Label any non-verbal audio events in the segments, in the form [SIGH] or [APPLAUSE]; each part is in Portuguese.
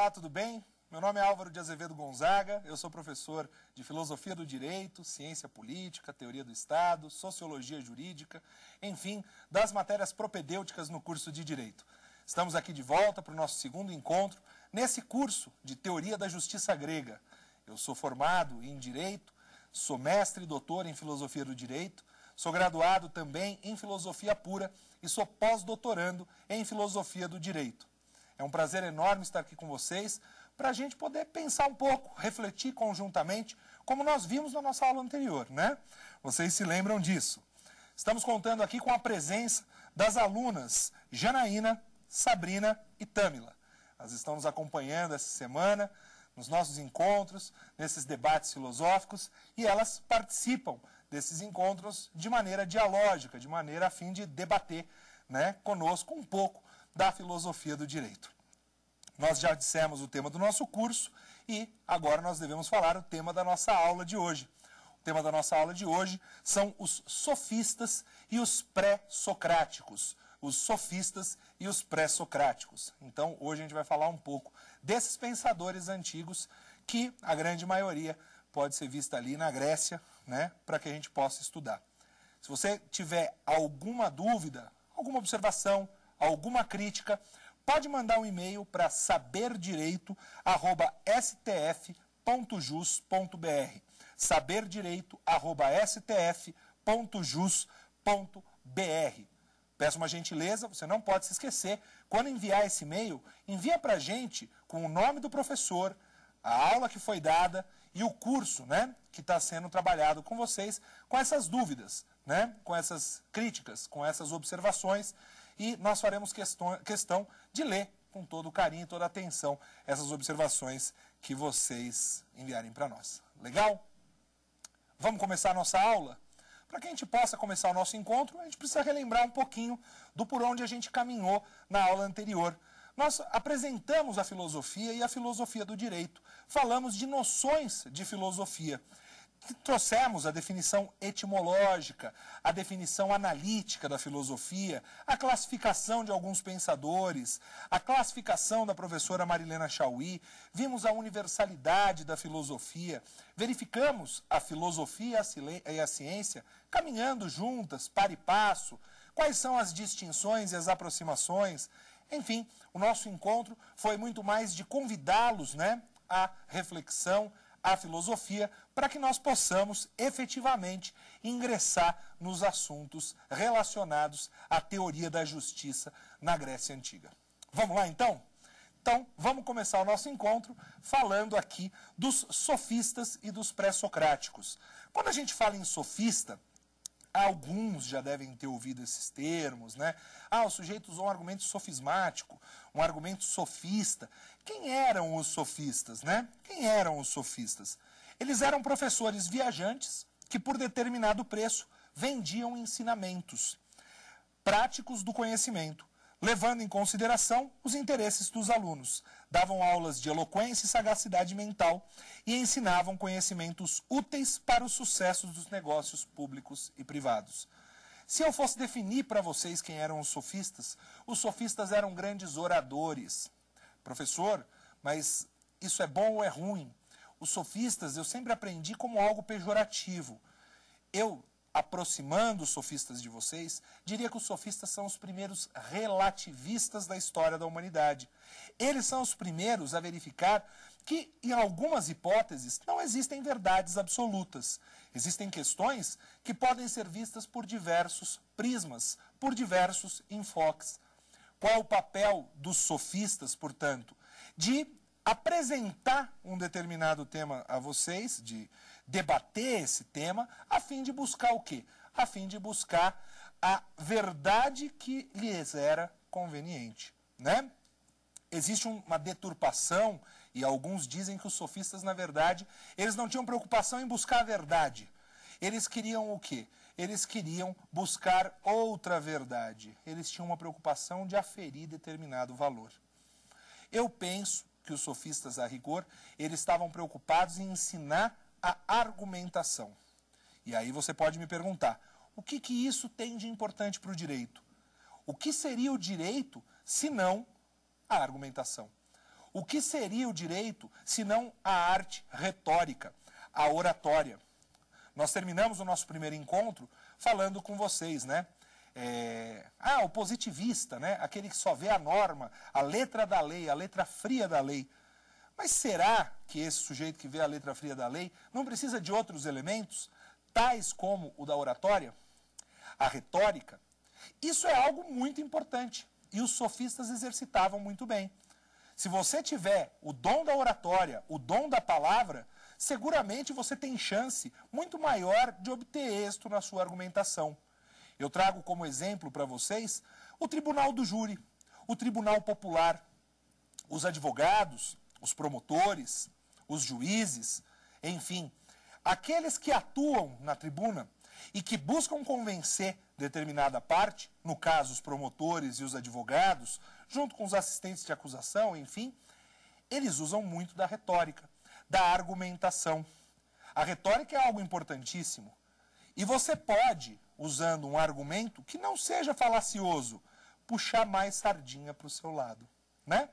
Olá, tudo bem? Meu nome é Álvaro de Azevedo Gonzaga, eu sou professor de Filosofia do Direito, Ciência Política, Teoria do Estado, Sociologia Jurídica, enfim, das matérias propedêuticas no curso de Direito. Estamos aqui de volta para o nosso segundo encontro nesse curso de Teoria da Justiça Grega. Eu sou formado em Direito, sou mestre e doutor em Filosofia do Direito, sou graduado também em Filosofia Pura e sou pós-doutorando em Filosofia do Direito. É um prazer enorme estar aqui com vocês para a gente poder pensar um pouco, refletir conjuntamente, como nós vimos na nossa aula anterior, né? Vocês se lembram disso. Estamos contando aqui com a presença das alunas Janaína, Sabrina e Tâmila. Elas estão nos acompanhando essa semana, nos nossos encontros, nesses debates filosóficos, e elas participam desses encontros de maneira dialógica, de maneira a fim de debater né, conosco um pouco da filosofia do direito. Nós já dissemos o tema do nosso curso e agora nós devemos falar o tema da nossa aula de hoje. O tema da nossa aula de hoje são os sofistas e os pré-socráticos. Os sofistas e os pré-socráticos. Então, hoje a gente vai falar um pouco desses pensadores antigos que a grande maioria pode ser vista ali na Grécia, né, para que a gente possa estudar. Se você tiver alguma dúvida, alguma observação, alguma crítica, pode mandar um e-mail para saberdireito@stf.jus.br. saberdireito@stf.jus.br. Peço uma gentileza, você não pode se esquecer, quando enviar esse e-mail, envia para a gente com o nome do professor, a aula que foi dada e o curso né, que está sendo trabalhado com vocês, com essas dúvidas, né, com essas críticas, com essas observações e nós faremos questão, questão de ler com todo carinho e toda atenção essas observações que vocês enviarem para nós. Legal? Vamos começar a nossa aula? Para que a gente possa começar o nosso encontro, a gente precisa relembrar um pouquinho do por onde a gente caminhou na aula anterior. Nós apresentamos a filosofia e a filosofia do direito. Falamos de noções de filosofia trouxemos a definição etimológica, a definição analítica da filosofia, a classificação de alguns pensadores, a classificação da professora Marilena Chauí, vimos a universalidade da filosofia, verificamos a filosofia e a ciência caminhando juntas, par e passo, quais são as distinções e as aproximações. Enfim, o nosso encontro foi muito mais de convidá-los né, à reflexão, a filosofia para que nós possamos efetivamente ingressar nos assuntos relacionados à teoria da justiça na Grécia Antiga. Vamos lá então? Então, vamos começar o nosso encontro falando aqui dos sofistas e dos pré-socráticos. Quando a gente fala em sofista, Alguns já devem ter ouvido esses termos, né? Ah, o sujeito usou um argumento sofismático, um argumento sofista. Quem eram os sofistas, né? Quem eram os sofistas? Eles eram professores viajantes que, por determinado preço, vendiam ensinamentos práticos do conhecimento levando em consideração os interesses dos alunos. Davam aulas de eloquência e sagacidade mental e ensinavam conhecimentos úteis para o sucesso dos negócios públicos e privados. Se eu fosse definir para vocês quem eram os sofistas, os sofistas eram grandes oradores. Professor, mas isso é bom ou é ruim? Os sofistas eu sempre aprendi como algo pejorativo. Eu aproximando os sofistas de vocês, diria que os sofistas são os primeiros relativistas da história da humanidade. Eles são os primeiros a verificar que, em algumas hipóteses, não existem verdades absolutas. Existem questões que podem ser vistas por diversos prismas, por diversos enfoques. Qual o papel dos sofistas, portanto? De apresentar um determinado tema a vocês, de debater esse tema, a fim de buscar o quê? A fim de buscar a verdade que lhes era conveniente, né? Existe uma deturpação e alguns dizem que os sofistas, na verdade, eles não tinham preocupação em buscar a verdade. Eles queriam o quê? Eles queriam buscar outra verdade. Eles tinham uma preocupação de aferir determinado valor. Eu penso que os sofistas, a rigor, eles estavam preocupados em ensinar a argumentação. E aí você pode me perguntar: o que, que isso tem de importante para o direito? O que seria o direito se não a argumentação? O que seria o direito se não a arte retórica, a oratória? Nós terminamos o nosso primeiro encontro falando com vocês, né? É... Ah, o positivista, né? Aquele que só vê a norma, a letra da lei, a letra fria da lei. Mas será que esse sujeito que vê a letra fria da lei não precisa de outros elementos, tais como o da oratória, a retórica? Isso é algo muito importante e os sofistas exercitavam muito bem. Se você tiver o dom da oratória, o dom da palavra, seguramente você tem chance muito maior de obter êxito na sua argumentação. Eu trago como exemplo para vocês o tribunal do júri, o tribunal popular. Os advogados, os promotores, os juízes, enfim, aqueles que atuam na tribuna e que buscam convencer determinada parte, no caso os promotores e os advogados, junto com os assistentes de acusação, enfim, eles usam muito da retórica, da argumentação. A retórica é algo importantíssimo. E você pode, usando um argumento que não seja falacioso, puxar mais sardinha para o seu lado, né?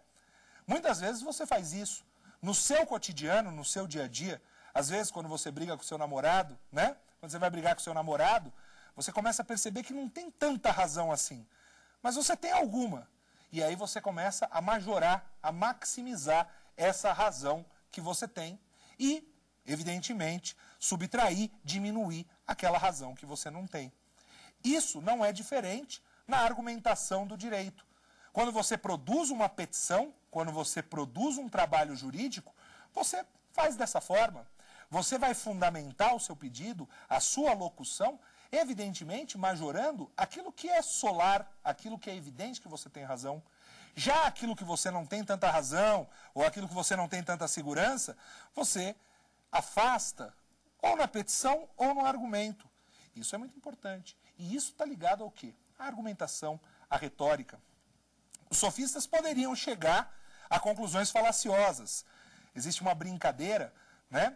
Muitas vezes você faz isso. No seu cotidiano, no seu dia a dia, às vezes quando você briga com seu namorado, né? Quando você vai brigar com seu namorado, você começa a perceber que não tem tanta razão assim. Mas você tem alguma. E aí você começa a majorar, a maximizar essa razão que você tem e, evidentemente, subtrair, diminuir aquela razão que você não tem. Isso não é diferente na argumentação do direito. Quando você produz uma petição, quando você produz um trabalho jurídico, você faz dessa forma. Você vai fundamentar o seu pedido, a sua locução, evidentemente majorando aquilo que é solar, aquilo que é evidente que você tem razão. Já aquilo que você não tem tanta razão, ou aquilo que você não tem tanta segurança, você afasta ou na petição ou no argumento. Isso é muito importante. E isso está ligado ao quê? À argumentação, à retórica. Os sofistas poderiam chegar a conclusões falaciosas. Existe uma brincadeira né,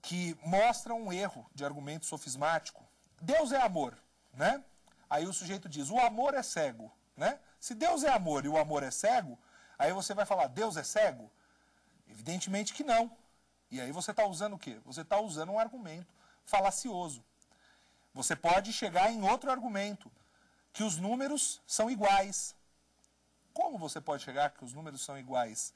que mostra um erro de argumento sofismático. Deus é amor, né? Aí o sujeito diz, o amor é cego, né? Se Deus é amor e o amor é cego, aí você vai falar, Deus é cego? Evidentemente que não. E aí você está usando o quê? Você está usando um argumento falacioso. Você pode chegar em outro argumento, que os números são iguais, como você pode chegar que os números são iguais?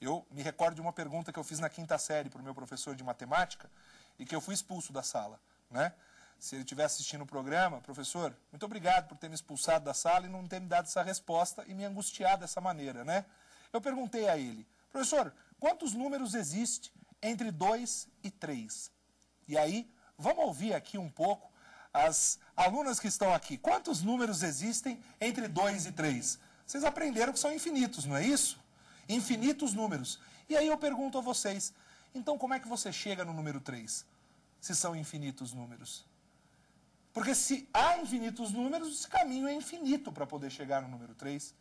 Eu me recordo de uma pergunta que eu fiz na quinta série para o meu professor de matemática e que eu fui expulso da sala, né? Se ele estiver assistindo o programa, professor, muito obrigado por ter me expulsado da sala e não ter me dado essa resposta e me angustiado dessa maneira, né? Eu perguntei a ele, professor, quantos números existem entre 2 e 3? E aí, vamos ouvir aqui um pouco as alunas que estão aqui. Quantos números existem entre 2 e 3? Vocês aprenderam que são infinitos, não é isso? Infinitos números. E aí eu pergunto a vocês, então como é que você chega no número 3? Se são infinitos números. Porque se há infinitos números, esse caminho é infinito para poder chegar no número 3.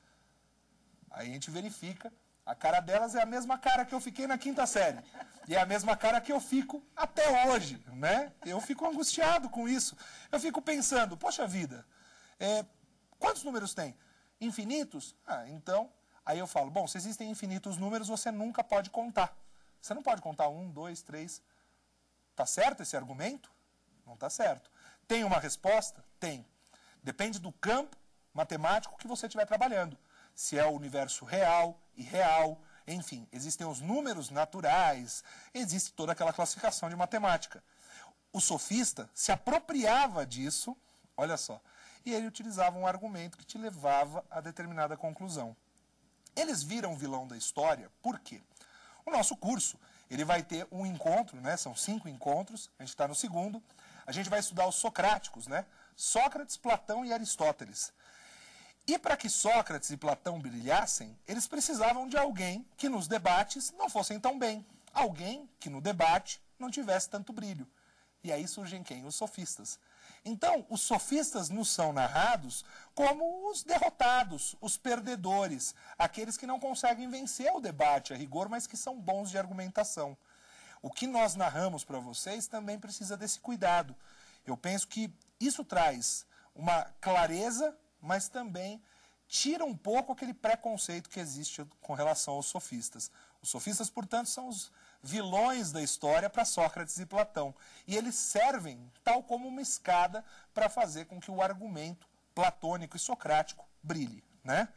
Aí a gente verifica. A cara delas é a mesma cara que eu fiquei na quinta série. E é a mesma cara que eu fico até hoje, né? Eu fico angustiado com isso. Eu fico pensando, poxa vida, é, quantos números tem? Infinitos? Ah, então. Aí eu falo, bom, se existem infinitos números, você nunca pode contar. Você não pode contar um, dois, três. Tá certo esse argumento? Não tá certo. Tem uma resposta? Tem. Depende do campo matemático que você estiver trabalhando. Se é o universo real, irreal, enfim, existem os números naturais, existe toda aquela classificação de matemática. O sofista se apropriava disso, olha só, e ele utilizava um argumento que te levava a determinada conclusão. Eles viram o vilão da história, por quê? O nosso curso, ele vai ter um encontro, né? São cinco encontros, a gente está no segundo. A gente vai estudar os socráticos, né? Sócrates, Platão e Aristóteles. E para que Sócrates e Platão brilhassem, eles precisavam de alguém que nos debates não fossem tão bem. Alguém que no debate não tivesse tanto brilho. E aí surgem quem? Os sofistas. Então, os sofistas nos são narrados como os derrotados, os perdedores, aqueles que não conseguem vencer o debate a rigor, mas que são bons de argumentação. O que nós narramos para vocês também precisa desse cuidado. Eu penso que isso traz uma clareza, mas também tira um pouco aquele preconceito que existe com relação aos sofistas. Os sofistas, portanto, são os vilões da história para Sócrates e Platão. E eles servem tal como uma escada para fazer com que o argumento platônico e socrático brilhe, né?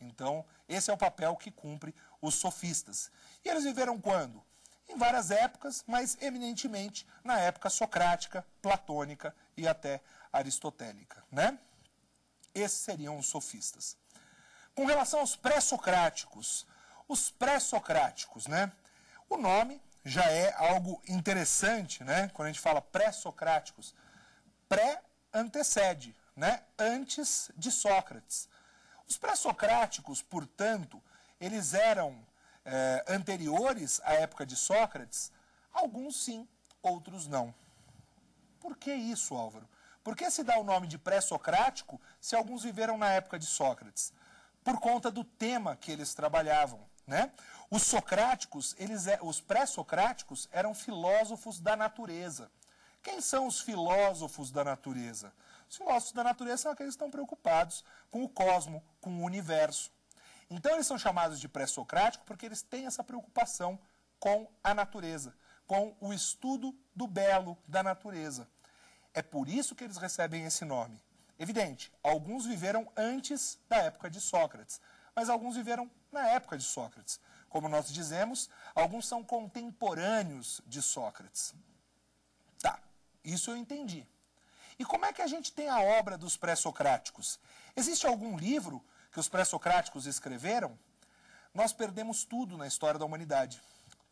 Então, esse é o papel que cumpre os sofistas. E eles viveram quando? Em várias épocas, mas eminentemente na época socrática, platônica e até aristotélica, né? Esses seriam os sofistas. Com relação aos pré-socráticos, os pré-socráticos, né? O nome já é algo interessante, né? Quando a gente fala pré-socráticos, pré antecede, né? Antes de Sócrates. Os pré-socráticos, portanto, eles eram é, anteriores à época de Sócrates, alguns sim, outros não. Por que isso, Álvaro? Por que se dá o nome de pré-socrático se alguns viveram na época de Sócrates? Por conta do tema que eles trabalhavam. Né? Os socráticos, eles, é, os pré-socráticos, eram filósofos da natureza. Quem são os filósofos da natureza? Os filósofos da natureza são aqueles que estão preocupados com o cosmo, com o universo. Então eles são chamados de pré-socráticos porque eles têm essa preocupação com a natureza, com o estudo do belo da natureza. É por isso que eles recebem esse nome. Evidente, alguns viveram antes da época de Sócrates, mas alguns viveram na época de Sócrates. Como nós dizemos, alguns são contemporâneos de Sócrates. Tá, isso eu entendi. E como é que a gente tem a obra dos pré-socráticos? Existe algum livro que os pré-socráticos escreveram? Nós perdemos tudo na história da humanidade.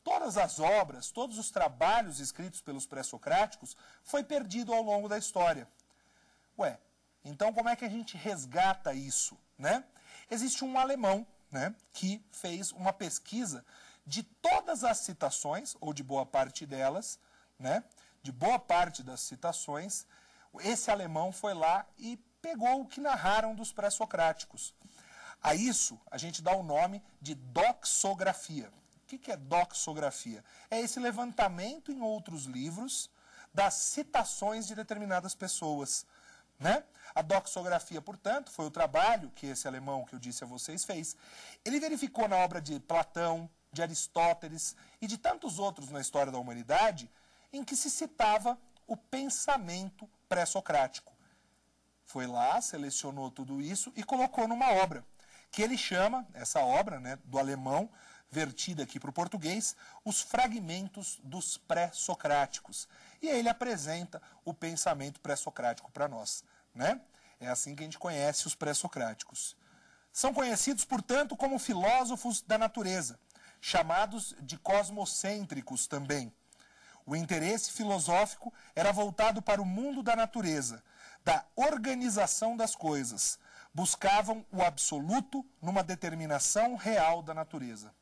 Todas as obras, todos os trabalhos escritos pelos pré-socráticos foi perdido ao longo da história. Ué, então como é que a gente resgata isso, né? Existe um alemão né, que fez uma pesquisa de todas as citações, ou de boa parte delas, né, de boa parte das citações, esse alemão foi lá e pegou o que narraram dos pré-socráticos. A isso a gente dá o nome de doxografia. O que é doxografia? É esse levantamento em outros livros das citações de determinadas pessoas. Né? A doxografia, portanto, foi o trabalho que esse alemão que eu disse a vocês fez. Ele verificou na obra de Platão, de Aristóteles e de tantos outros na história da humanidade, em que se citava o pensamento pré-socrático. Foi lá, selecionou tudo isso e colocou numa obra, que ele chama, essa obra né, do alemão, vertida aqui para o português, os fragmentos dos pré-socráticos. E aí ele apresenta o pensamento pré-socrático para nós. Né? É assim que a gente conhece os pré-socráticos. São conhecidos, portanto, como filósofos da natureza, chamados de cosmocêntricos também. O interesse filosófico era voltado para o mundo da natureza, da organização das coisas. Buscavam o absoluto numa determinação real da natureza.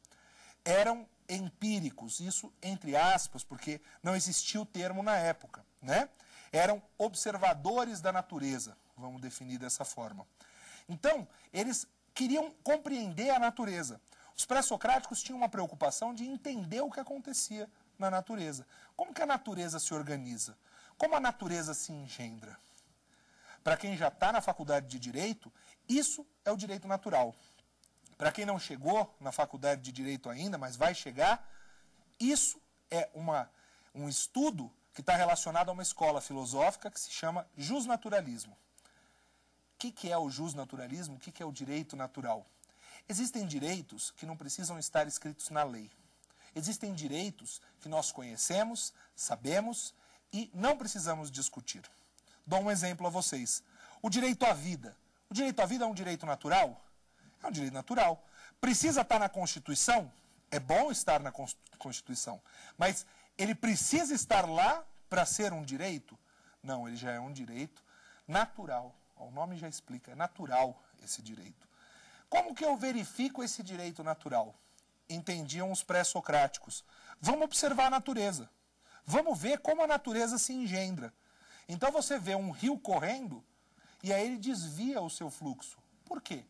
Eram empíricos, isso entre aspas, porque não existia o termo na época, né? eram observadores da natureza, vamos definir dessa forma. Então, eles queriam compreender a natureza. Os pré-socráticos tinham uma preocupação de entender o que acontecia na natureza. Como que a natureza se organiza? Como a natureza se engendra? Para quem já está na faculdade de Direito, isso é o direito natural. Para quem não chegou na faculdade de Direito ainda, mas vai chegar, isso é uma, um estudo que está relacionado a uma escola filosófica que se chama justnaturalismo. O que, que é o justnaturalismo? O que, que é o direito natural? Existem direitos que não precisam estar escritos na lei. Existem direitos que nós conhecemos, sabemos e não precisamos discutir. Dou um exemplo a vocês. O direito à vida. O direito à vida é um direito natural? É um direito natural. Precisa estar na Constituição? É bom estar na Constituição. Mas ele precisa estar lá para ser um direito? Não, ele já é um direito natural. O nome já explica, é natural esse direito. Como que eu verifico esse direito natural? Entendiam os pré-socráticos. Vamos observar a natureza. Vamos ver como a natureza se engendra. Então você vê um rio correndo e aí ele desvia o seu fluxo. Por quê?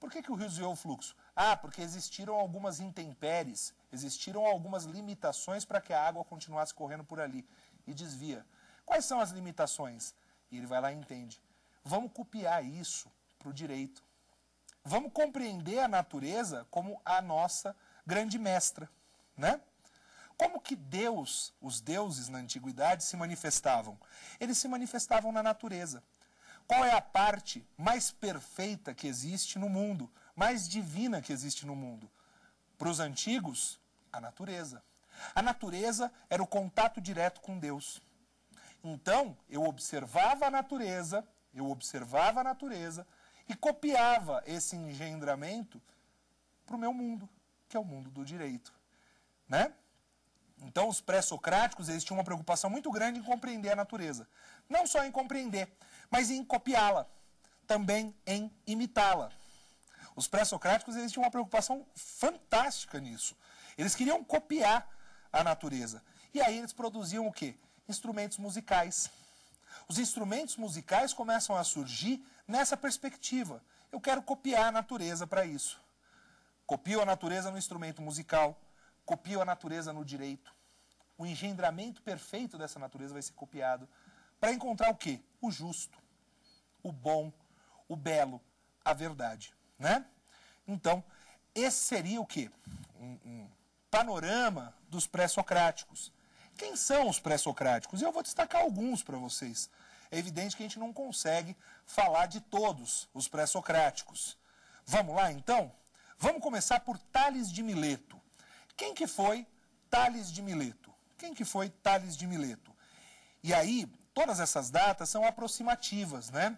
Por que, que o rio desviou o fluxo? Ah, porque existiram algumas intempéries, existiram algumas limitações para que a água continuasse correndo por ali e desvia. Quais são as limitações? E ele vai lá e entende. Vamos copiar isso para o direito. Vamos compreender a natureza como a nossa grande mestra, né? Como que Deus, os deuses na antiguidade, se manifestavam? Eles se manifestavam na natureza. Qual é a parte mais perfeita que existe no mundo, mais divina que existe no mundo? Para os antigos, a natureza. A natureza era o contato direto com Deus. Então, eu observava a natureza, eu observava a natureza e copiava esse engendramento para o meu mundo, que é o mundo do direito, né? Então, os pré-socráticos eles tinham uma preocupação muito grande em compreender a natureza. Não só em compreender, mas em copiá-la, também em imitá-la. Os pré-socráticos tinham uma preocupação fantástica nisso. Eles queriam copiar a natureza. E aí eles produziam o quê? Instrumentos musicais. Os instrumentos musicais começam a surgir nessa perspectiva. Eu quero copiar a natureza para isso. Copio a natureza no instrumento musical, copio a natureza no direito. O engendramento perfeito dessa natureza vai ser copiado para encontrar o quê? O justo, o bom, o belo, a verdade, né? Então, esse seria o quê? Um, um panorama dos pré-socráticos. Quem são os pré-socráticos? Eu vou destacar alguns para vocês. É evidente que a gente não consegue falar de todos os pré-socráticos. Vamos lá, então? Vamos começar por Tales de Mileto. Quem que foi Tales de Mileto? Quem que foi Tales de Mileto? E aí, todas essas datas são aproximativas, né?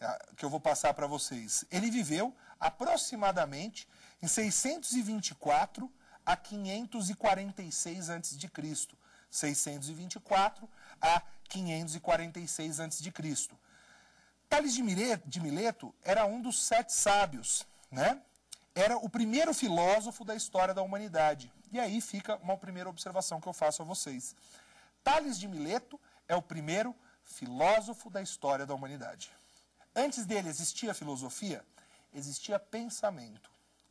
Ah, que eu vou passar para vocês. Ele viveu aproximadamente em 624 a 546 a.C., 624 a 546 a.C. Tales de Mileto era um dos sete sábios, né? Era o primeiro filósofo da história da humanidade. E aí fica uma primeira observação que eu faço a vocês. Tales de Mileto é o primeiro filósofo da história da humanidade. Antes dele existia filosofia? Existia pensamento.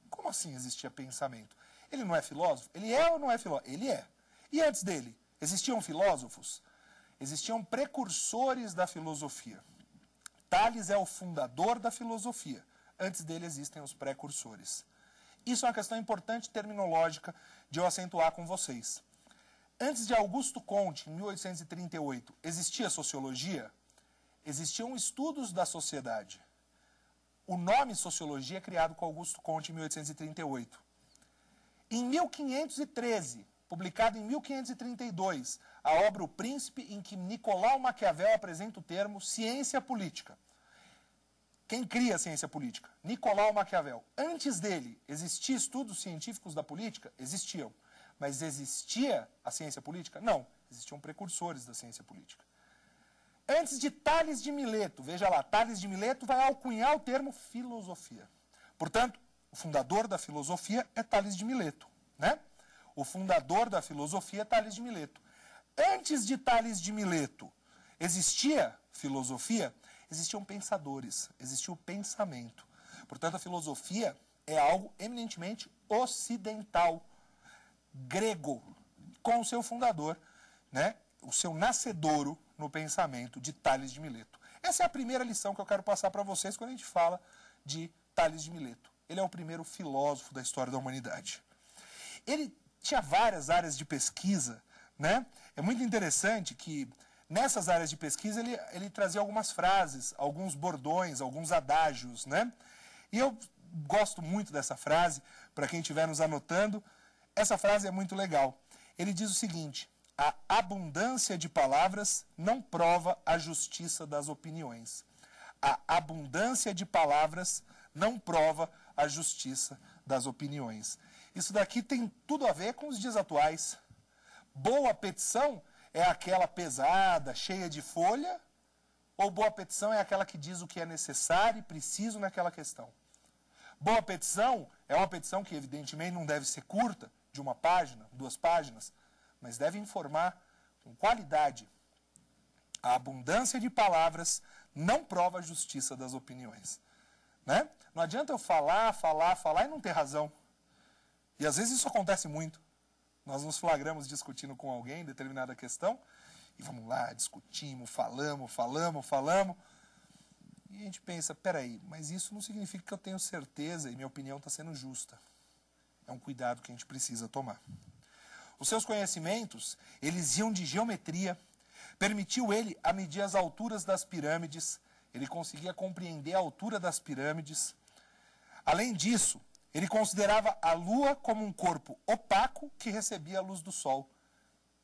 Como assim existia pensamento? Ele não é filósofo? Ele é ou não é filósofo? Ele é. E antes dele, existiam filósofos? Existiam precursores da filosofia. Tales é o fundador da filosofia. Antes dele existem os precursores. Isso é uma questão importante terminológica de eu acentuar com vocês. Antes de Augusto Conte, em 1838, existia sociologia? Existiam estudos da sociedade. O nome sociologia é criado com Augusto Conte em 1838. Em 1513, publicado em 1532, a obra O Príncipe, em que Nicolau Maquiavel apresenta o termo ciência política. Quem cria a ciência política? Nicolau Maquiavel. Antes dele, existiam estudos científicos da política? Existiam. Mas existia a ciência política? Não. Existiam precursores da ciência política. Antes de Tales de Mileto, veja lá, Tales de Mileto vai alcunhar o termo filosofia. Portanto, o fundador da filosofia é Tales de Mileto, né? O fundador da filosofia é Tales de Mileto. Antes de Tales de Mileto, existia filosofia? Existiam pensadores, existia o pensamento. Portanto, a filosofia é algo eminentemente ocidental, grego, com o seu fundador, né? o seu nascedouro no pensamento de Tales de Mileto. Essa é a primeira lição que eu quero passar para vocês quando a gente fala de Tales de Mileto. Ele é o primeiro filósofo da história da humanidade. Ele tinha várias áreas de pesquisa, né? É muito interessante que nessas áreas de pesquisa ele, ele trazia algumas frases, alguns bordões, alguns adágios, né? E eu gosto muito dessa frase, para quem estiver nos anotando, essa frase é muito legal. Ele diz o seguinte: a abundância de palavras não prova a justiça das opiniões. A abundância de palavras não prova a justiça das opiniões. Isso daqui tem tudo a ver com os dias atuais. Boa petição é aquela pesada, cheia de folha, ou boa petição é aquela que diz o que é necessário e preciso naquela questão? Boa petição é uma petição que, evidentemente, não deve ser curta, de uma página, duas páginas, mas deve informar com qualidade. A abundância de palavras não prova a justiça das opiniões. Né? Não adianta eu falar, falar, falar e não ter razão. E às vezes isso acontece muito. Nós nos flagramos discutindo com alguém determinada questão e vamos lá, discutimos, falamos, falamos, falamos. E a gente pensa, peraí, mas isso não significa que eu tenho certeza e minha opinião está sendo justa. É um cuidado que a gente precisa tomar. Os seus conhecimentos, eles iam de geometria, permitiu ele a medir as alturas das pirâmides, ele conseguia compreender a altura das pirâmides. Além disso, ele considerava a Lua como um corpo opaco que recebia a luz do Sol.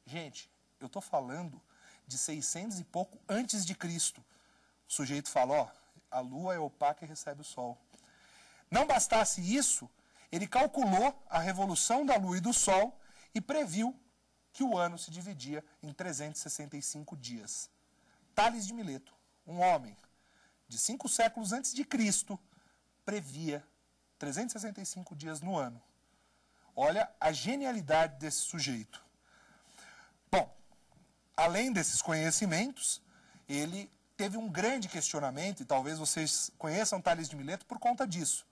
Gente, eu estou falando de 600 e pouco antes de Cristo. O sujeito fala, ó, a Lua é opaca e recebe o Sol. Não bastasse isso, ele calculou a revolução da Lua e do Sol e previu que o ano se dividia em 365 dias. Tales de Mileto, um homem de cinco séculos antes de Cristo, previa 365 dias no ano. Olha a genialidade desse sujeito. Bom, além desses conhecimentos, ele teve um grande questionamento, e talvez vocês conheçam Tales de Mileto por conta disso.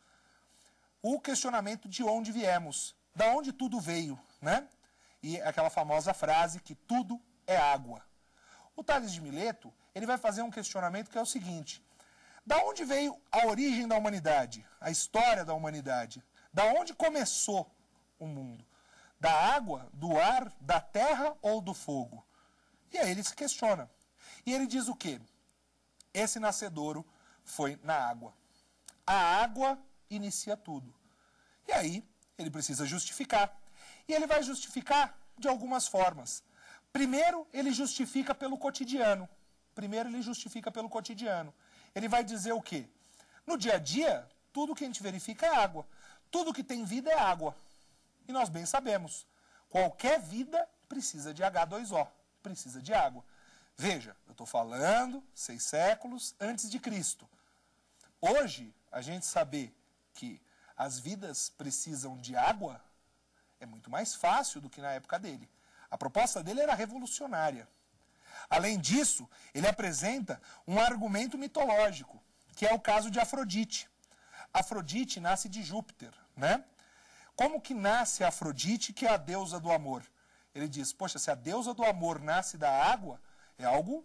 O questionamento de onde viemos, da onde tudo veio, né? E aquela famosa frase que tudo é água. O Tales de Mileto, ele vai fazer um questionamento que é o seguinte: da onde veio a origem da humanidade, a história da humanidade? Da onde começou o mundo? Da água, do ar, da terra ou do fogo? E aí ele se questiona. E ele diz o quê? Esse nascedouro foi na água. A água inicia tudo. E aí ele precisa justificar. E ele vai justificar de algumas formas. Primeiro, ele justifica pelo cotidiano. Primeiro, ele justifica pelo cotidiano. Ele vai dizer o quê? No dia a dia, tudo que a gente verifica é água. Tudo que tem vida é água. E nós bem sabemos, qualquer vida precisa de H2O, precisa de água. Veja, eu estou falando seis séculos antes de Cristo. Hoje, a gente saber que as vidas precisam de água é muito mais fácil do que na época dele. A proposta dele era revolucionária. Além disso, ele apresenta um argumento mitológico, que é o caso de Afrodite. Afrodite nasce de Júpiter, né? Como que nasce Afrodite, que é a deusa do amor? Ele diz: "Poxa, se a deusa do amor nasce da água, é algo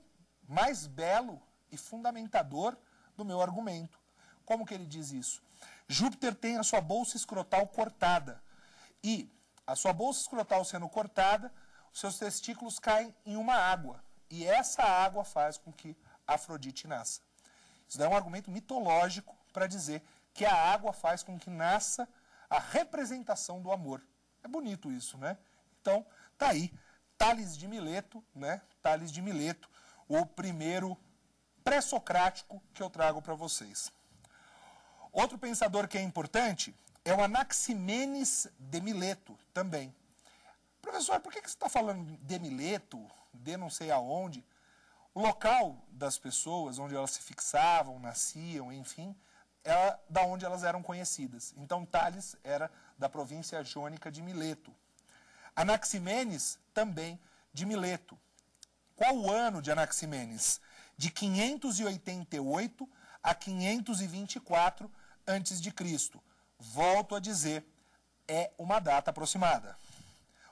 mais belo e fundamentador do meu argumento". Como que ele diz isso? Júpiter tem a sua bolsa escrotal cortada. E a sua bolsa escrotal sendo cortada, seus testículos caem em uma água. E essa água faz com que Afrodite nasça. Isso é um argumento mitológico para dizer que a água faz com que nasça a representação do amor. É bonito isso, né? Então, tá aí Tales de Mileto, né? Tales de Mileto, o primeiro pré-socrático que eu trago para vocês. Outro pensador que é importante é o Anaximenes de Mileto, também. Professor, por que, que você está falando de Mileto? de não sei aonde. O local das pessoas, onde elas se fixavam, nasciam, enfim, era da onde elas eram conhecidas. Então Tales era da província jônica de Mileto. Anaximenes também de Mileto. Qual o ano de Anaximenes? De 588 a 524 antes de Cristo. Volto a dizer, é uma data aproximada.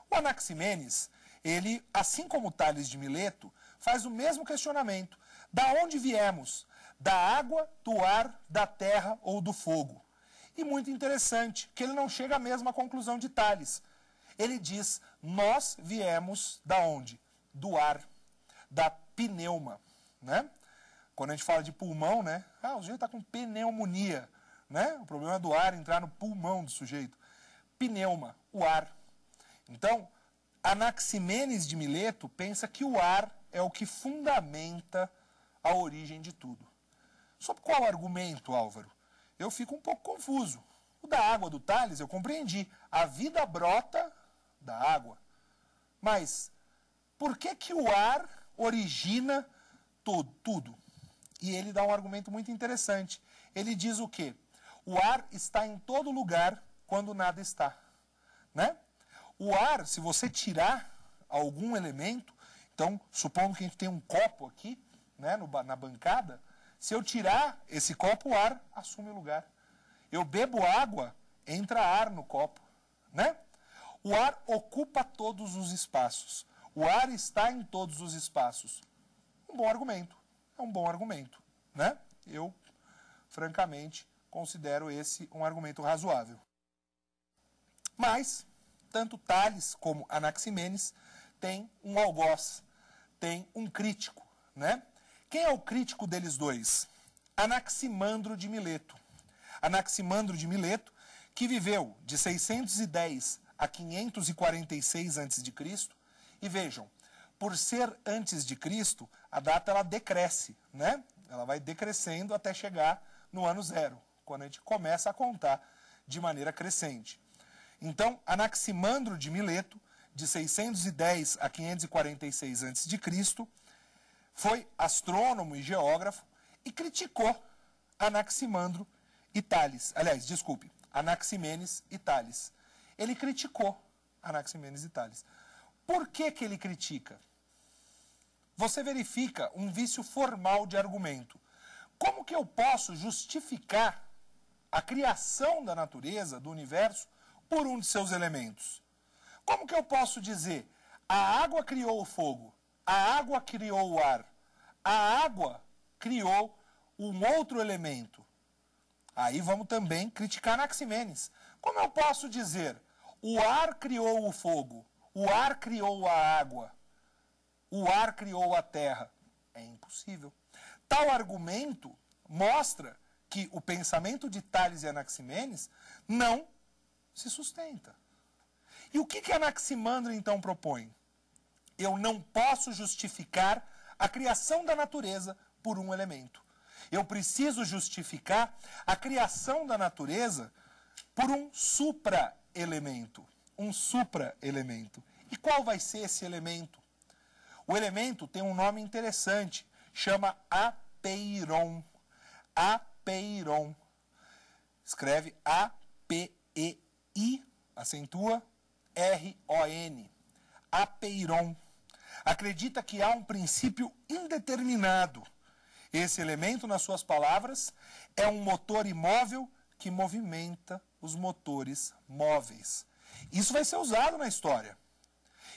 O Anaximenes ele, assim como Tales de Mileto, faz o mesmo questionamento: da onde viemos? Da água, do ar, da terra ou do fogo? E muito interessante que ele não chega à mesma conclusão de Tales. Ele diz: nós viemos da onde? Do ar, da pneuma, né? Quando a gente fala de pulmão, né? Ah, o sujeito está com pneumonia, né? O problema é do ar entrar no pulmão do sujeito. Pneuma, o ar. Então, Anaximenes de Mileto pensa que o ar é o que fundamenta a origem de tudo. Sobre qual argumento, Álvaro? Eu fico um pouco confuso. O da água do Tales eu compreendi. A vida brota da água. Mas por que, que o ar origina tudo, tudo? E ele dá um argumento muito interessante. Ele diz o quê? O ar está em todo lugar quando nada está. Né? O ar, se você tirar algum elemento, então, supondo que a gente tem um copo aqui, né, no, na bancada, se eu tirar esse copo, o ar assume o lugar. Eu bebo água, entra ar no copo, né? O ar ocupa todos os espaços. O ar está em todos os espaços. Um bom argumento. É um bom argumento, né? Eu, francamente, considero esse um argumento razoável. Mas tanto Tales como Anaximenes têm um algoz, têm um crítico. Né? Quem é o crítico deles dois? Anaximandro de Mileto. Anaximandro de Mileto, que viveu de 610 a 546 a.C. E vejam, por ser antes de Cristo, a data ela decresce, né? Ela vai decrescendo até chegar no ano zero, quando a gente começa a contar de maneira crescente. Então, Anaximandro de Mileto, de 610 a 546 a.C., foi astrônomo e geógrafo e criticou Anaximandro e Tales. Aliás, desculpe, Anaximenes e Tales. Ele criticou Anaximenes e Tales. Por que, que ele critica? Você verifica um vício formal de argumento. Como que eu posso justificar a criação da natureza, do universo, por um de seus elementos. Como que eu posso dizer a água criou o fogo, a água criou o ar, a água criou um outro elemento? Aí vamos também criticar Anaximenes. Como eu posso dizer o ar criou o fogo, o ar criou a água, o ar criou a terra? É impossível. Tal argumento mostra que o pensamento de Tales e Anaximenes não se sustenta. E o que, que Anaximandro então propõe? Eu não posso justificar a criação da natureza por um elemento. Eu preciso justificar a criação da natureza por um supra-elemento. Um supra-elemento. E qual vai ser esse elemento? O elemento tem um nome interessante, chama apeiron. Apeiron. Escreve A-P-E-I-R-O-N. I, acentua, R-O-N, apeiron. Acredita que há um princípio indeterminado. Esse elemento, nas suas palavras, é um motor imóvel que movimenta os motores móveis. Isso vai ser usado na história.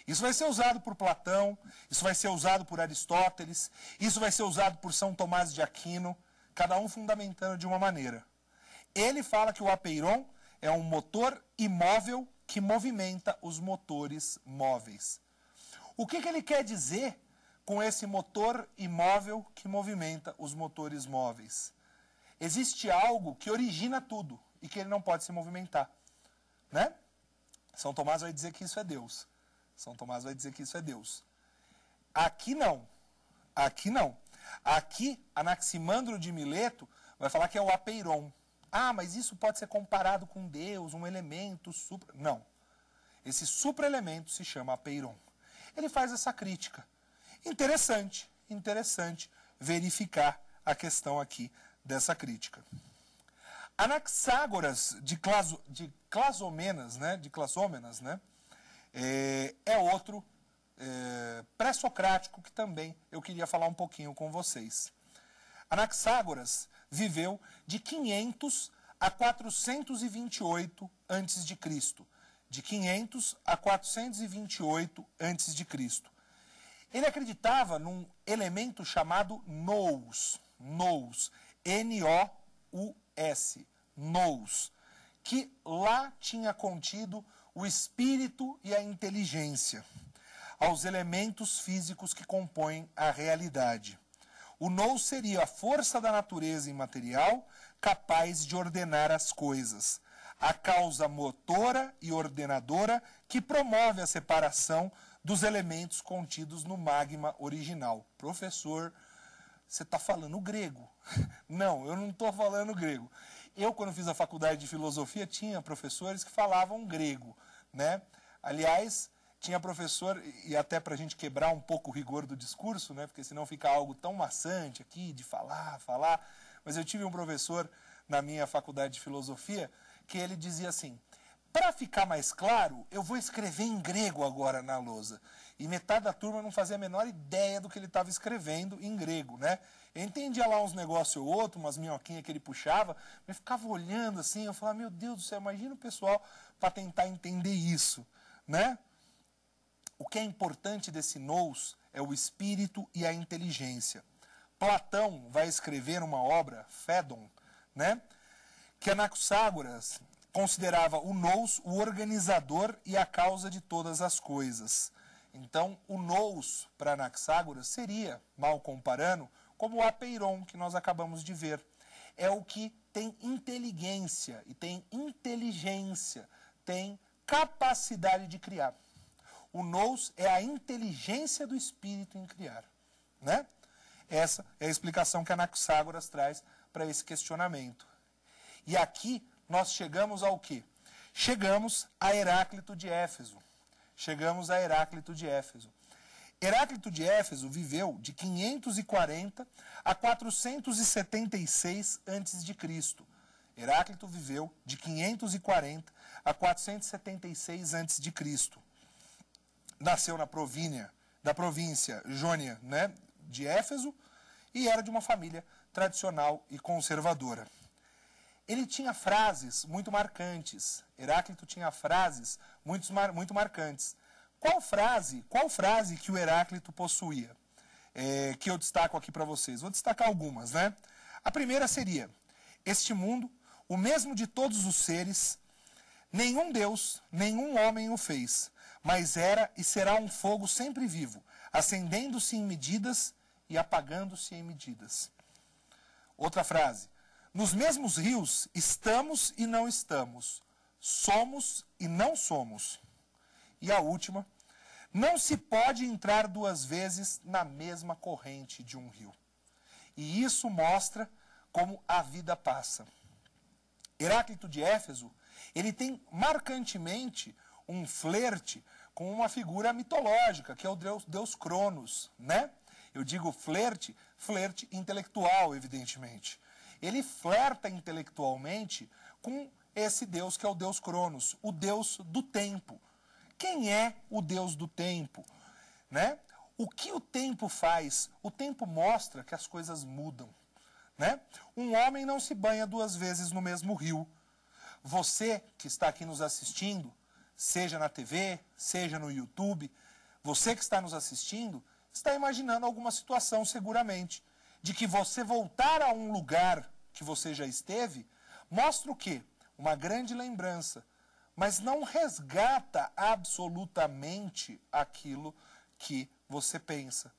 Isso vai ser usado por Platão, isso vai ser usado por Aristóteles, isso vai ser usado por São Tomás de Aquino, cada um fundamentando de uma maneira. Ele fala que o apeiron é um motor imóvel que movimenta os motores móveis. O que, que ele quer dizer com esse motor imóvel que movimenta os motores móveis? Existe algo que origina tudo e que ele não pode se movimentar. Né? São Tomás vai dizer que isso é Deus. São Tomás vai dizer que isso é Deus. Aqui não. Aqui não. Aqui, Anaximandro de Mileto vai falar que é o apeiron. Ah, mas isso pode ser comparado com Deus, um elemento supra. Não. Esse supraelemento se chama Peiron. Ele faz essa crítica. Interessante, interessante verificar a questão aqui dessa crítica. Anaxágoras de, Claso, de Clasomenas, né, de Clasomenas, né, é, é outro é, pré-socrático que também eu queria falar um pouquinho com vocês. Anaxágoras viveu de 500 a 428 antes de Cristo, de 500 a 428 antes de Cristo. Ele acreditava num elemento chamado nous, nous, N O U S, nous, que lá tinha contido o espírito e a inteligência, aos elementos físicos que compõem a realidade. O Nou seria a força da natureza imaterial capaz de ordenar as coisas, a causa motora e ordenadora que promove a separação dos elementos contidos no magma original. Professor, você está falando grego. [LAUGHS] Não, eu não estou falando grego. Eu, quando fiz a faculdade de filosofia, tinha professores que falavam grego. Né? Aliás, tinha professor, e até para a gente quebrar um pouco o rigor do discurso, né? porque senão fica algo tão maçante aqui, de falar, falar. Mas eu tive um professor na minha faculdade de filosofia que ele dizia assim: para ficar mais claro, eu vou escrever em grego agora na lousa. E metade da turma não fazia a menor ideia do que ele estava escrevendo em grego, né? Eu entendia lá uns negócios ou outro, umas minhoquinhas que ele puxava, mas ficava olhando assim, eu falava, meu Deus do céu, imagina o pessoal para tentar entender isso, né? O que é importante desse nous é o espírito e a inteligência. Platão vai escrever uma obra, Fédon, né, que Anaxágoras considerava o nous o organizador e a causa de todas as coisas. Então, o nous para Anaxágoras seria, mal comparando, como o apeiron que nós acabamos de ver. É o que tem inteligência e tem inteligência, tem capacidade de criar. O nous é a inteligência do espírito em criar. Né? Essa é a explicação que Anaxágoras traz para esse questionamento. E aqui nós chegamos ao que? Chegamos a Heráclito de Éfeso. Chegamos a Heráclito de Éfeso. Heráclito de Éfeso viveu de 540 a 476 a.C. Heráclito viveu de 540 a 476 a.C nasceu na província da província Jônia, né, de Éfeso, e era de uma família tradicional e conservadora. Ele tinha frases muito marcantes. Heráclito tinha frases muito, muito marcantes. Qual frase? Qual frase que o Heráclito possuía? É, que eu destaco aqui para vocês. Vou destacar algumas, né? A primeira seria: Este mundo, o mesmo de todos os seres, nenhum Deus, nenhum homem o fez mas era e será um fogo sempre vivo, acendendo-se em medidas e apagando-se em medidas. Outra frase. Nos mesmos rios estamos e não estamos, somos e não somos. E a última. Não se pode entrar duas vezes na mesma corrente de um rio. E isso mostra como a vida passa. Heráclito de Éfeso, ele tem marcantemente um flerte com uma figura mitológica, que é o deus, deus Cronos, né? Eu digo flerte, flerte intelectual, evidentemente. Ele flerta intelectualmente com esse deus que é o deus Cronos, o deus do tempo. Quem é o deus do tempo, né? O que o tempo faz? O tempo mostra que as coisas mudam, né? Um homem não se banha duas vezes no mesmo rio. Você que está aqui nos assistindo seja na TV, seja no YouTube, você que está nos assistindo, está imaginando alguma situação seguramente de que você voltar a um lugar que você já esteve, mostra o quê? Uma grande lembrança, mas não resgata absolutamente aquilo que você pensa,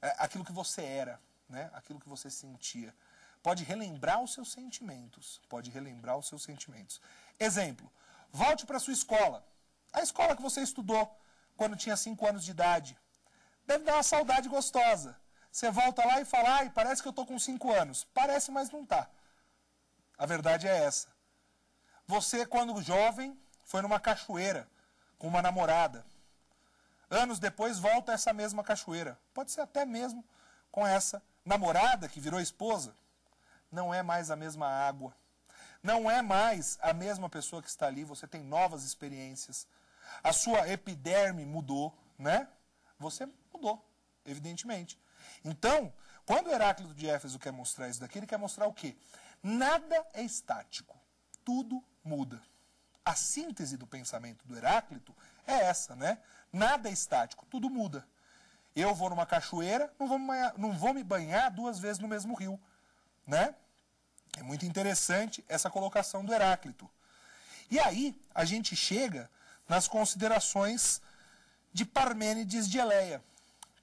é, aquilo que você era, né? aquilo que você sentia. Pode relembrar os seus sentimentos, pode relembrar os seus sentimentos. Exemplo, volte para sua escola, a escola que você estudou quando tinha 5 anos de idade. Deve dar uma saudade gostosa. Você volta lá e fala, ai, parece que eu tô com 5 anos. Parece, mas não tá. A verdade é essa. Você, quando jovem, foi numa cachoeira com uma namorada. Anos depois volta essa mesma cachoeira. Pode ser até mesmo com essa namorada que virou esposa. Não é mais a mesma água. Não é mais a mesma pessoa que está ali. Você tem novas experiências a sua epiderme mudou, né? Você mudou, evidentemente. Então, quando Heráclito de Éfeso quer mostrar isso daqui, ele quer mostrar o quê? Nada é estático, tudo muda. A síntese do pensamento do Heráclito é essa, né? Nada é estático, tudo muda. Eu vou numa cachoeira, não vou, banhar, não vou me banhar duas vezes no mesmo rio, né? É muito interessante essa colocação do Heráclito. E aí a gente chega nas considerações de Parmênides de Eleia.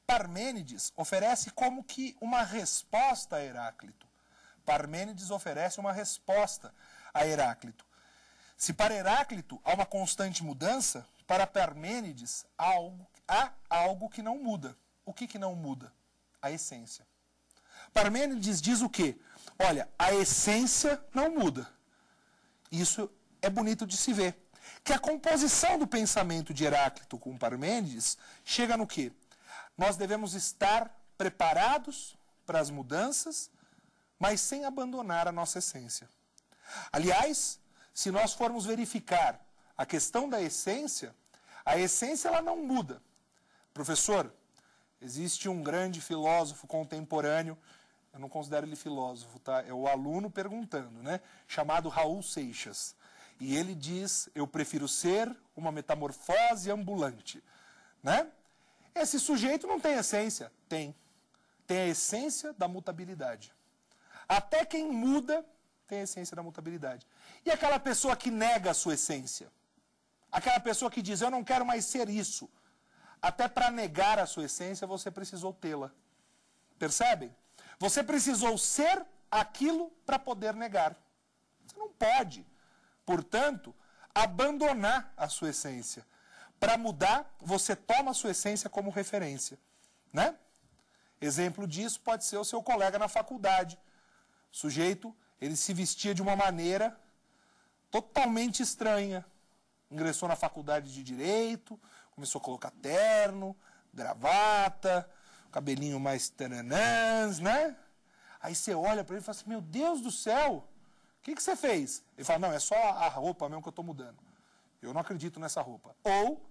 Parmênides oferece como que uma resposta a Heráclito. Parmênides oferece uma resposta a Heráclito. Se para Heráclito há uma constante mudança, para Parmênides há algo, há algo que não muda. O que, que não muda? A essência. Parmênides diz o quê? Olha, a essência não muda. Isso é bonito de se ver que a composição do pensamento de Heráclito com Parmênides chega no que? Nós devemos estar preparados para as mudanças, mas sem abandonar a nossa essência. Aliás, se nós formos verificar a questão da essência, a essência ela não muda. Professor, existe um grande filósofo contemporâneo, eu não considero ele filósofo, tá? É o aluno perguntando, né? Chamado Raul Seixas. E ele diz: Eu prefiro ser uma metamorfose ambulante. Né? Esse sujeito não tem essência? Tem. Tem a essência da mutabilidade. Até quem muda tem a essência da mutabilidade. E aquela pessoa que nega a sua essência? Aquela pessoa que diz: Eu não quero mais ser isso. Até para negar a sua essência, você precisou tê-la. Percebem? Você precisou ser aquilo para poder negar. Você não pode portanto, abandonar a sua essência. Para mudar, você toma a sua essência como referência. Né? Exemplo disso pode ser o seu colega na faculdade. O sujeito, ele se vestia de uma maneira totalmente estranha. Ingressou na faculdade de direito, começou a colocar terno, gravata, cabelinho mais tananãs, né? Aí você olha para ele e fala assim: Meu Deus do céu, que, que você fez? Ele fala, não, é só a roupa mesmo que eu estou mudando. Eu não acredito nessa roupa. Ou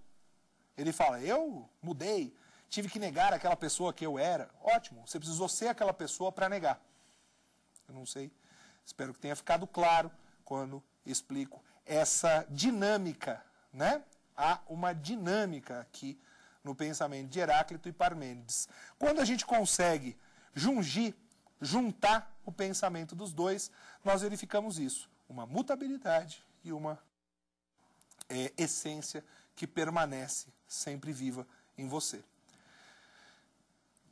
ele fala, eu mudei, tive que negar aquela pessoa que eu era. Ótimo, você precisou ser aquela pessoa para negar. Eu não sei, espero que tenha ficado claro quando explico essa dinâmica, né? Há uma dinâmica aqui no pensamento de Heráclito e Parmênides. Quando a gente consegue jungir juntar o pensamento dos dois, nós verificamos isso, uma mutabilidade e uma é, essência que permanece sempre viva em você.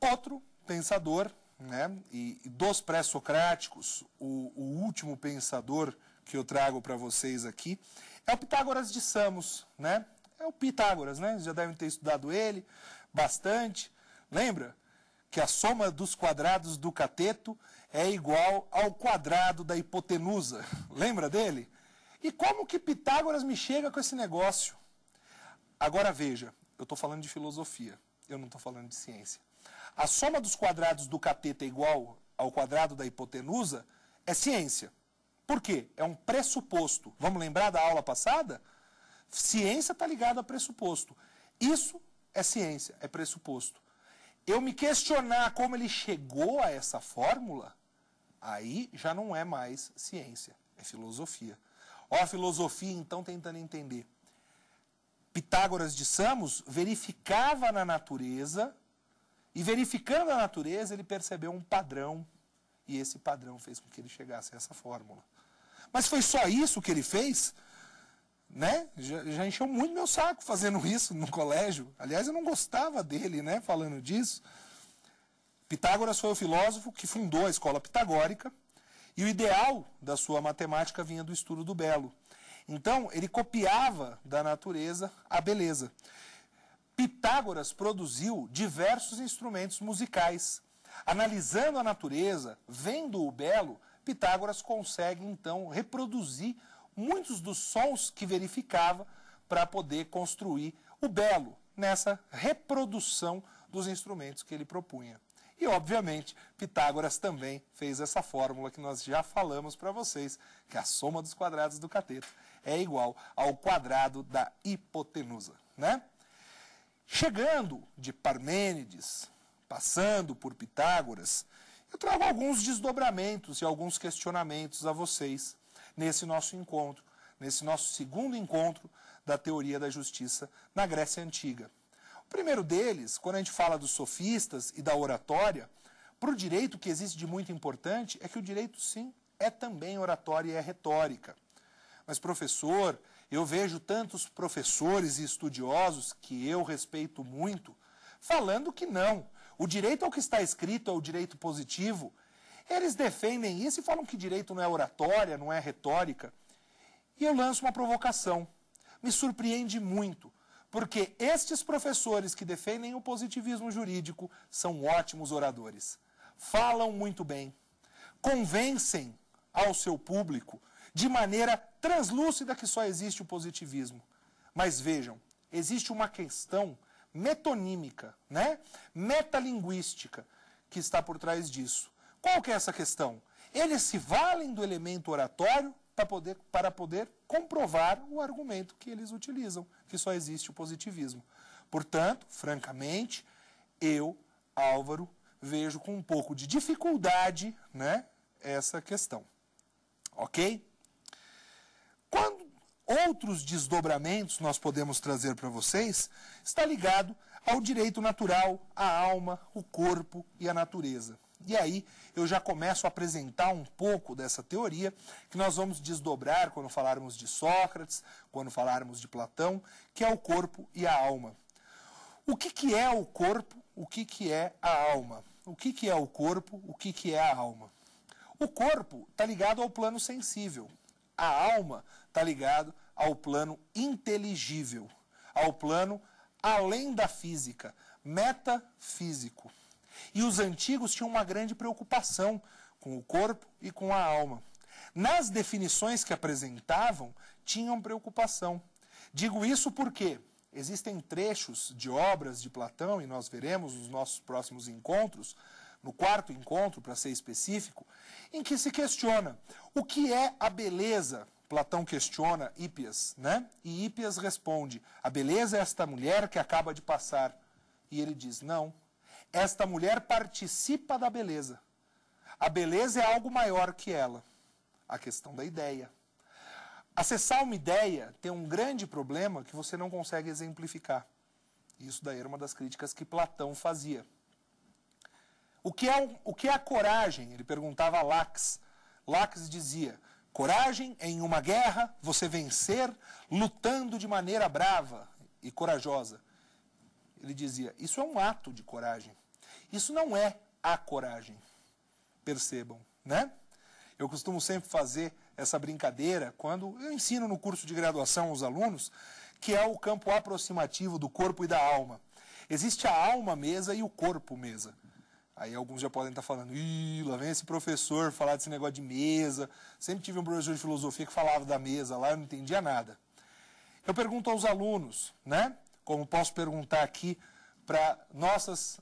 Outro pensador, né, e, e dos pré-socráticos, o, o último pensador que eu trago para vocês aqui, é o Pitágoras de Samos, né? É o Pitágoras, né? Vocês já devem ter estudado ele bastante. Lembra? que a soma dos quadrados do cateto é igual ao quadrado da hipotenusa. [LAUGHS] Lembra dele? E como que Pitágoras me chega com esse negócio? Agora veja, eu estou falando de filosofia, eu não estou falando de ciência. A soma dos quadrados do cateto é igual ao quadrado da hipotenusa é ciência. Por quê? É um pressuposto. Vamos lembrar da aula passada? Ciência está ligada a pressuposto. Isso é ciência, é pressuposto eu me questionar como ele chegou a essa fórmula, aí já não é mais ciência, é filosofia. Ó, filosofia então tentando entender. Pitágoras de Samos verificava na natureza, e verificando a natureza, ele percebeu um padrão, e esse padrão fez com que ele chegasse a essa fórmula. Mas foi só isso que ele fez? né? Já, já, encheu muito meu saco fazendo isso no colégio. Aliás, eu não gostava dele, né? Falando disso. Pitágoras foi o filósofo que fundou a escola pitagórica e o ideal da sua matemática vinha do estudo do belo. Então, ele copiava da natureza a beleza. Pitágoras produziu diversos instrumentos musicais. Analisando a natureza, vendo o belo, Pitágoras consegue então reproduzir muitos dos sons que verificava para poder construir o belo nessa reprodução dos instrumentos que ele propunha. E, obviamente, Pitágoras também fez essa fórmula que nós já falamos para vocês, que a soma dos quadrados do cateto é igual ao quadrado da hipotenusa. Né? Chegando de Parmênides, passando por Pitágoras, eu trago alguns desdobramentos e alguns questionamentos a vocês nesse nosso encontro, nesse nosso segundo encontro da teoria da justiça na Grécia Antiga. O primeiro deles, quando a gente fala dos sofistas e da oratória, para o direito, que existe de muito importante é que o direito, sim, é também oratória e é retórica. Mas, professor, eu vejo tantos professores e estudiosos que eu respeito muito falando que não. O direito ao que está escrito é o direito positivo eles defendem isso e falam que direito não é oratória, não é retórica. E eu lanço uma provocação. Me surpreende muito, porque estes professores que defendem o positivismo jurídico são ótimos oradores. Falam muito bem, convencem ao seu público de maneira translúcida que só existe o positivismo. Mas vejam, existe uma questão metonímica, né? metalinguística, que está por trás disso. Qual que é essa questão? Eles se valem do elemento oratório para poder, para poder comprovar o argumento que eles utilizam, que só existe o positivismo. Portanto, francamente, eu, Álvaro, vejo com um pouco de dificuldade né, essa questão. Ok? Quando outros desdobramentos nós podemos trazer para vocês, está ligado ao direito natural, à alma, o corpo e à natureza. E aí eu já começo a apresentar um pouco dessa teoria, que nós vamos desdobrar quando falarmos de Sócrates, quando falarmos de Platão, que é o corpo e a alma. O que, que é o corpo? O que, que é a alma? O que, que é o corpo? O que, que é a alma? O corpo está ligado ao plano sensível. A alma está ligado ao plano inteligível, ao plano além da física, metafísico. E os antigos tinham uma grande preocupação com o corpo e com a alma. Nas definições que apresentavam, tinham preocupação. Digo isso porque existem trechos de obras de Platão, e nós veremos nos nossos próximos encontros, no quarto encontro, para ser específico, em que se questiona o que é a beleza. Platão questiona Hípias, né? E Hípias responde: a beleza é esta mulher que acaba de passar. E ele diz: não, esta mulher participa da beleza. A beleza é algo maior que ela. A questão da ideia. Acessar uma ideia tem um grande problema que você não consegue exemplificar. Isso daí era uma das críticas que Platão fazia. O que é, o que é a coragem? Ele perguntava a Lax. Lax dizia: coragem é em uma guerra você vencer lutando de maneira brava e corajosa. Ele dizia: isso é um ato de coragem. Isso não é a coragem. Percebam, né? Eu costumo sempre fazer essa brincadeira quando eu ensino no curso de graduação os alunos, que é o campo aproximativo do corpo e da alma. Existe a alma mesa e o corpo mesa. Aí alguns já podem estar falando, ih, lá vem esse professor falar desse negócio de mesa. Sempre tive um professor de filosofia que falava da mesa lá, eu não entendia nada. Eu pergunto aos alunos, né? Como posso perguntar aqui para nossas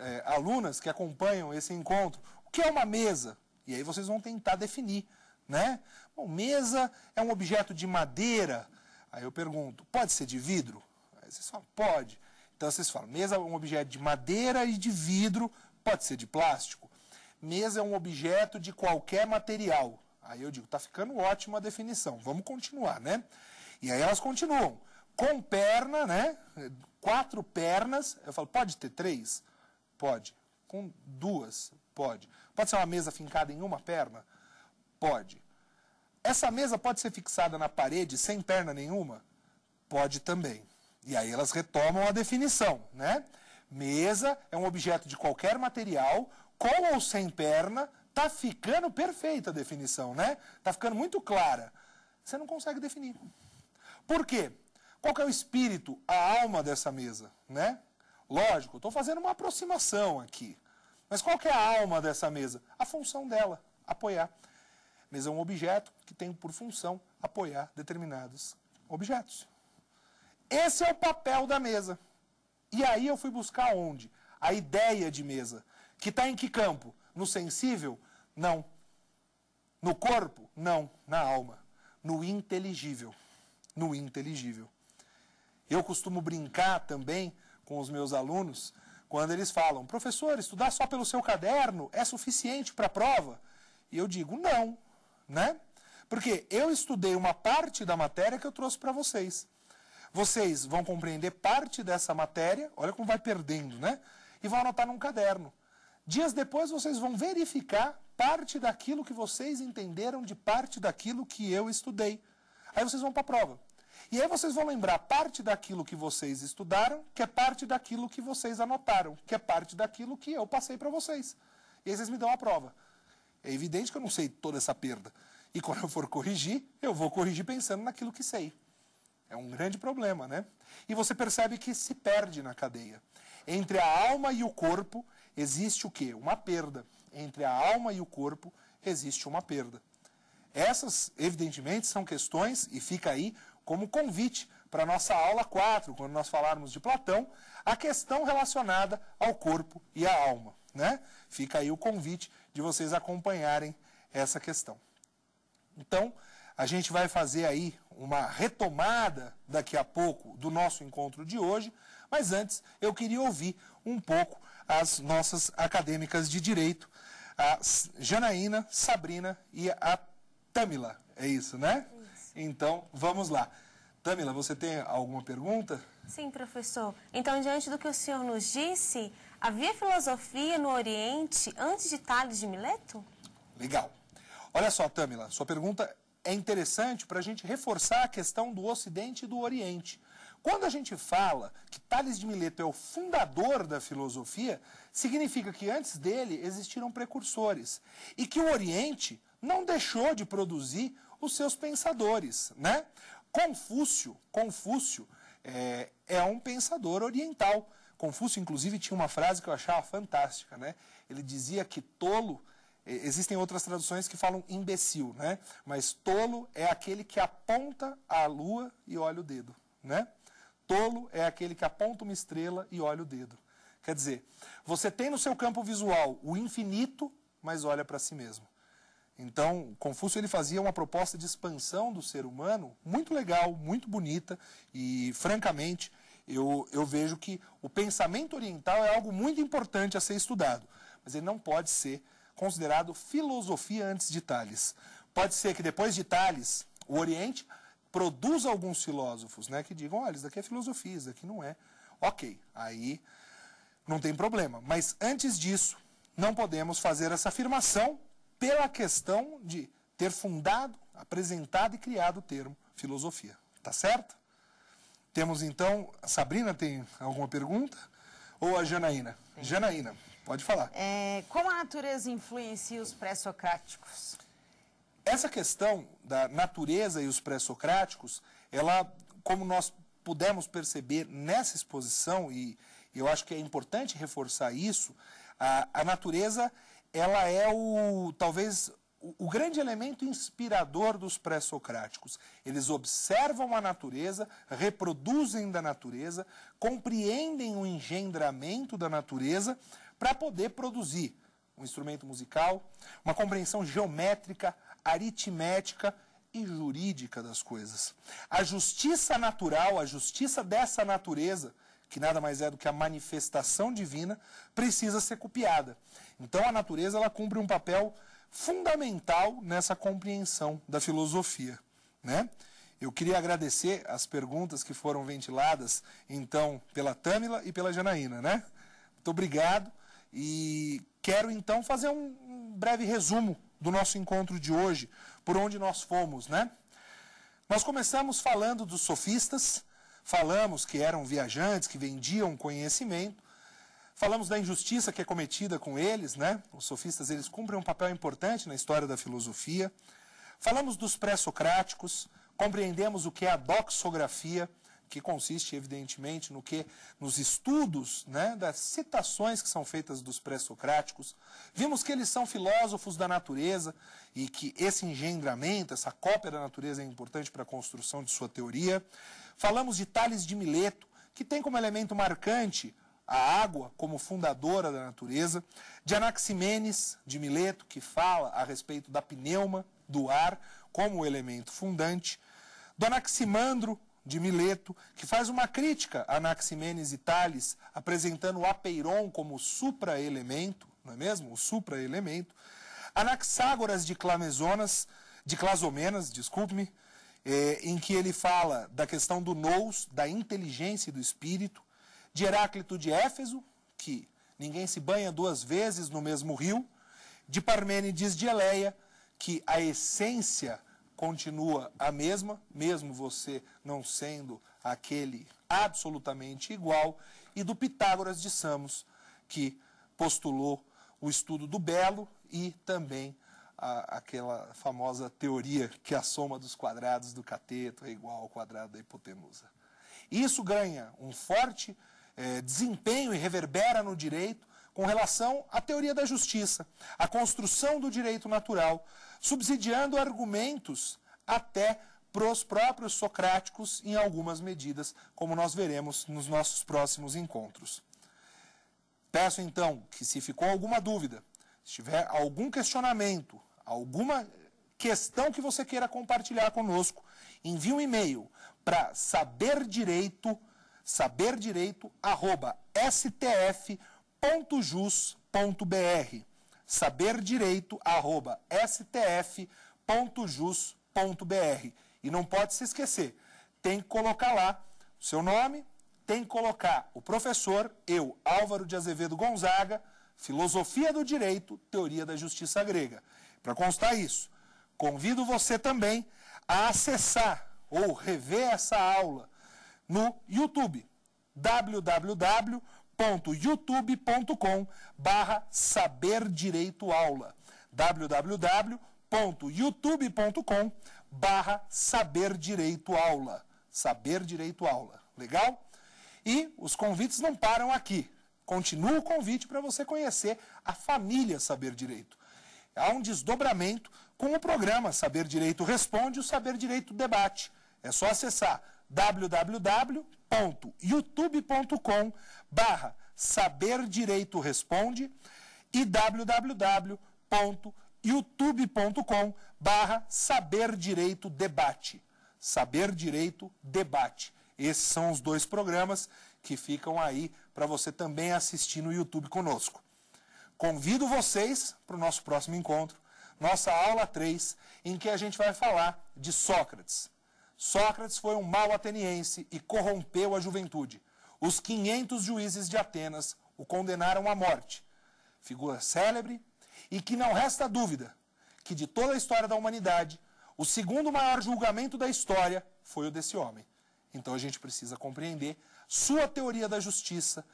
é, alunas que acompanham esse encontro, o que é uma mesa? E aí vocês vão tentar definir, né? Bom, mesa é um objeto de madeira. Aí eu pergunto, pode ser de vidro? Aí vocês falam, pode. Então vocês falam, mesa é um objeto de madeira e de vidro, pode ser de plástico. Mesa é um objeto de qualquer material. Aí eu digo, tá ficando ótima a definição, vamos continuar, né? E aí elas continuam. Com perna, né? Quatro pernas, eu falo, pode ter três? Pode. Com duas? Pode. Pode ser uma mesa fincada em uma perna? Pode. Essa mesa pode ser fixada na parede sem perna nenhuma? Pode também. E aí elas retomam a definição, né? Mesa é um objeto de qualquer material, com ou sem perna, tá ficando perfeita a definição, né? Tá ficando muito clara. Você não consegue definir. Por quê? Qual é o espírito, a alma dessa mesa, né? Lógico, estou fazendo uma aproximação aqui. Mas qual é a alma dessa mesa? A função dela, apoiar. Mesa é um objeto que tem por função apoiar determinados objetos. Esse é o papel da mesa. E aí eu fui buscar onde? A ideia de mesa. Que está em que campo? No sensível? Não. No corpo? Não. Na alma. No inteligível. No inteligível. Eu costumo brincar também com os meus alunos quando eles falam, professor, estudar só pelo seu caderno é suficiente para a prova? E eu digo, não, né? Porque eu estudei uma parte da matéria que eu trouxe para vocês. Vocês vão compreender parte dessa matéria, olha como vai perdendo, né? E vão anotar num caderno. Dias depois vocês vão verificar parte daquilo que vocês entenderam de parte daquilo que eu estudei. Aí vocês vão para a prova. E aí vocês vão lembrar parte daquilo que vocês estudaram, que é parte daquilo que vocês anotaram, que é parte daquilo que eu passei para vocês. E aí vocês me dão a prova. É evidente que eu não sei toda essa perda. E quando eu for corrigir, eu vou corrigir pensando naquilo que sei. É um grande problema, né? E você percebe que se perde na cadeia. Entre a alma e o corpo existe o quê? Uma perda. Entre a alma e o corpo existe uma perda. Essas, evidentemente, são questões, e fica aí como convite para a nossa aula 4, quando nós falarmos de Platão, a questão relacionada ao corpo e à alma. Né? Fica aí o convite de vocês acompanharem essa questão. Então, a gente vai fazer aí uma retomada daqui a pouco do nosso encontro de hoje, mas antes eu queria ouvir um pouco as nossas acadêmicas de direito, a Janaína, Sabrina e a Tamila. É isso, né? Então, vamos lá. Tamila, você tem alguma pergunta? Sim, professor. Então, diante do que o senhor nos disse, havia filosofia no Oriente antes de Tales de Mileto? Legal. Olha só, Tamila, sua pergunta é interessante para a gente reforçar a questão do Ocidente e do Oriente. Quando a gente fala que Tales de Mileto é o fundador da filosofia, significa que antes dele existiram precursores e que o Oriente não deixou de produzir os seus pensadores, né? Confúcio, Confúcio é, é um pensador oriental. Confúcio, inclusive, tinha uma frase que eu achava fantástica, né? Ele dizia que tolo Existem outras traduções que falam imbecil, né? Mas tolo é aquele que aponta a lua e olha o dedo, né? Tolo é aquele que aponta uma estrela e olha o dedo. Quer dizer, você tem no seu campo visual o infinito, mas olha para si mesmo. Então, Confúcio ele fazia uma proposta de expansão do ser humano muito legal, muito bonita e, francamente, eu, eu vejo que o pensamento oriental é algo muito importante a ser estudado, mas ele não pode ser considerado filosofia antes de Tales. Pode ser que depois de Tales, o Oriente produza alguns filósofos né, que digam, olha, isso daqui é filosofia, isso daqui não é. Ok, aí não tem problema. Mas antes disso, não podemos fazer essa afirmação pela questão de ter fundado, apresentado e criado o termo filosofia. Tá certo? Temos então. A Sabrina tem alguma pergunta? Ou a Janaína? Janaína, pode falar. É, como a natureza influencia os pré-socráticos? Essa questão da natureza e os pré-socráticos, ela, como nós pudemos perceber nessa exposição, e eu acho que é importante reforçar isso, a, a natureza ela é o talvez o grande elemento inspirador dos pré-socráticos. Eles observam a natureza, reproduzem da natureza, compreendem o engendramento da natureza para poder produzir um instrumento musical, uma compreensão geométrica, aritmética e jurídica das coisas. A justiça natural, a justiça dessa natureza, que nada mais é do que a manifestação divina, precisa ser copiada. Então a natureza ela cumpre um papel fundamental nessa compreensão da filosofia, né? Eu queria agradecer as perguntas que foram ventiladas, então, pela Tâmila e pela Janaína, né? Muito obrigado e quero então fazer um breve resumo do nosso encontro de hoje, por onde nós fomos, né? Nós começamos falando dos sofistas, Falamos que eram viajantes, que vendiam conhecimento. Falamos da injustiça que é cometida com eles, né? Os sofistas, eles cumprem um papel importante na história da filosofia. Falamos dos pré-socráticos, compreendemos o que é a doxografia, que consiste, evidentemente, no que nos estudos né, das citações que são feitas dos pré-socráticos. Vimos que eles são filósofos da natureza e que esse engendramento, essa cópia da natureza é importante para a construção de sua teoria. Falamos de Tales de Mileto, que tem como elemento marcante a água como fundadora da natureza, de Anaximenes de Mileto, que fala a respeito da pneuma, do ar, como elemento fundante, do Anaximandro de Mileto, que faz uma crítica a Anaximenes e Tales, apresentando o apeiron como supra-elemento, não é mesmo? O supra-elemento. Anaxágoras de Clazomenas, de Clasomenas, desculpe-me, é, em que ele fala da questão do nous, da inteligência e do espírito, de Heráclito de Éfeso, que ninguém se banha duas vezes no mesmo rio, de Parmênides de Eleia, que a essência continua a mesma, mesmo você não sendo aquele absolutamente igual, e do Pitágoras de Samos, que postulou o estudo do belo e também a, aquela famosa teoria que a soma dos quadrados do cateto é igual ao quadrado da hipotenusa. Isso ganha um forte é, desempenho e reverbera no direito com relação à teoria da justiça, à construção do direito natural, subsidiando argumentos até para os próprios socráticos em algumas medidas, como nós veremos nos nossos próximos encontros. Peço então que, se ficou alguma dúvida, se tiver algum questionamento alguma questão que você queira compartilhar conosco, envie um e-mail para saberdireito, saberdireito, arroba, stf.jus.br saberdireito, arroba, stf.jus.br E não pode se esquecer, tem que colocar lá o seu nome, tem que colocar o professor, eu, Álvaro de Azevedo Gonzaga, Filosofia do Direito, Teoria da Justiça Grega. Para constar isso, convido você também a acessar ou rever essa aula no YouTube www.youtube.com barra saber direito aula www.youtube.com barra saber direito aula saber direito aula legal e os convites não param aqui continua o convite para você conhecer a família saber direito há um desdobramento com o programa Saber Direito Responde e o Saber Direito Debate. É só acessar www.youtube.com barra Saber Direito Responde e www.youtube.com barra Saber Direito Debate. Saber Direito Debate. Esses são os dois programas que ficam aí para você também assistir no YouTube conosco. Convido vocês para o nosso próximo encontro, nossa aula 3, em que a gente vai falar de Sócrates. Sócrates foi um mau ateniense e corrompeu a juventude. Os 500 juízes de Atenas o condenaram à morte. Figura célebre e que não resta dúvida que de toda a história da humanidade, o segundo maior julgamento da história foi o desse homem. Então a gente precisa compreender sua teoria da justiça,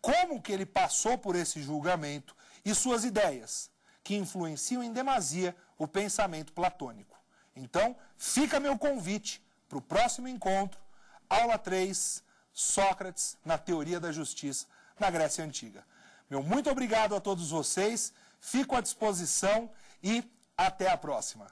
como que ele passou por esse julgamento, e suas ideias, que influenciam em demasia o pensamento platônico. Então, fica meu convite para o próximo encontro, aula 3, Sócrates na Teoria da Justiça na Grécia Antiga. Meu muito obrigado a todos vocês, fico à disposição e até a próxima.